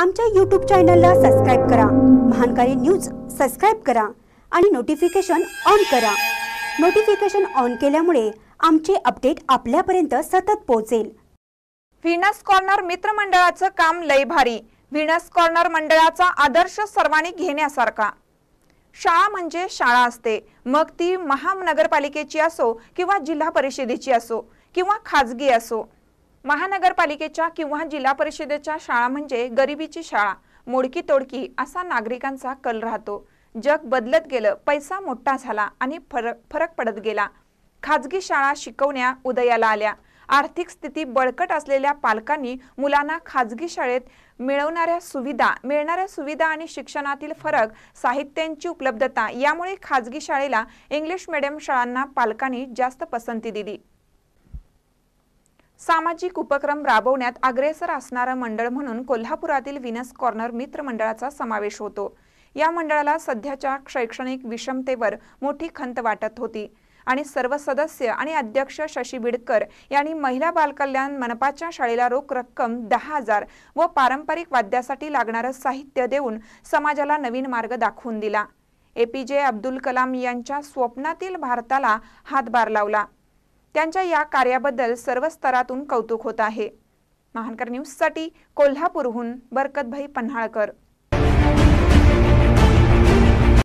आमच्या यूट्यूब चॅनलला सबस्क्राईब करा महानकारी न्यूज सबस्क्राईब करा आणि नोटिफिकेशन ऑन करा नोटिफिकेशन ऑन केल्यामुळे आमचे अपडेट आपल्यापर्यंत सतत पोहोचेल व्हिनस कॉर्नर मित्रमंडळाचं काम लय भारी व्हिनस कॉर्नर मंडळाचा आदर्श सर्वांनी घेण्यासारखा शाळा म्हणजे शाळा असते मग ती महानगरपालिकेची असो किंवा जिल्हा परिषदेची असो किंवा खाजगी असो महानगरपालिकेच्या किंवा जिल्हा परिषदेच्या शाळा म्हणजे गरिबीची शाळा मोडकी तोडकी असा नागरिकांचा कल राहतो जग बदलत गेलं पैसा मोठा झाला आणि फरक फरक पडत गेला खाजगी शाळा शिकवण्या उदयाला आल्या आर्थिक स्थिती बळकट असलेल्या पालकांनी मुलांना खाजगी शाळेत मिळवणाऱ्या सुविधा मिळणाऱ्या सुविधा आणि शिक्षणातील फरक साहित्यांची उपलब्धता यामुळे खाजगी शाळेला इंग्लिश मिडियम शाळांना पालकांनी जास्त पसंती दिली सामाजिक उपक्रम राबवण्यात अग्रेसर असणारं मंडळ म्हणून कोल्हापुरातील विनस कॉर्नर मित्र मंडळाचा समावेश होतो या मंडळाला सध्याच्या शैक्षणिक विषमतेवर मोठी खंत वाटत होती आणि सर्व सदस्य आणि अध्यक्ष शशी बिडकर यांनी महिला बालकल्याण मनपाच्या शाळेला रोख रक्कम दहा हजार व पारंपरिक वाद्यासाठी लागणारं साहित्य देऊन समाजाला नवीन मार्ग दाखवून दिला ए पी जे अब्दुल कलाम यांच्या स्वप्नातील भारताला हातभार लावला त्यांच्या या कार्याबद्दल सर्व स्तरातून कौतुक होत आहे महानकर न्यूजसाठी कोल्हापूरहून बरकतभाई पन्हाळकर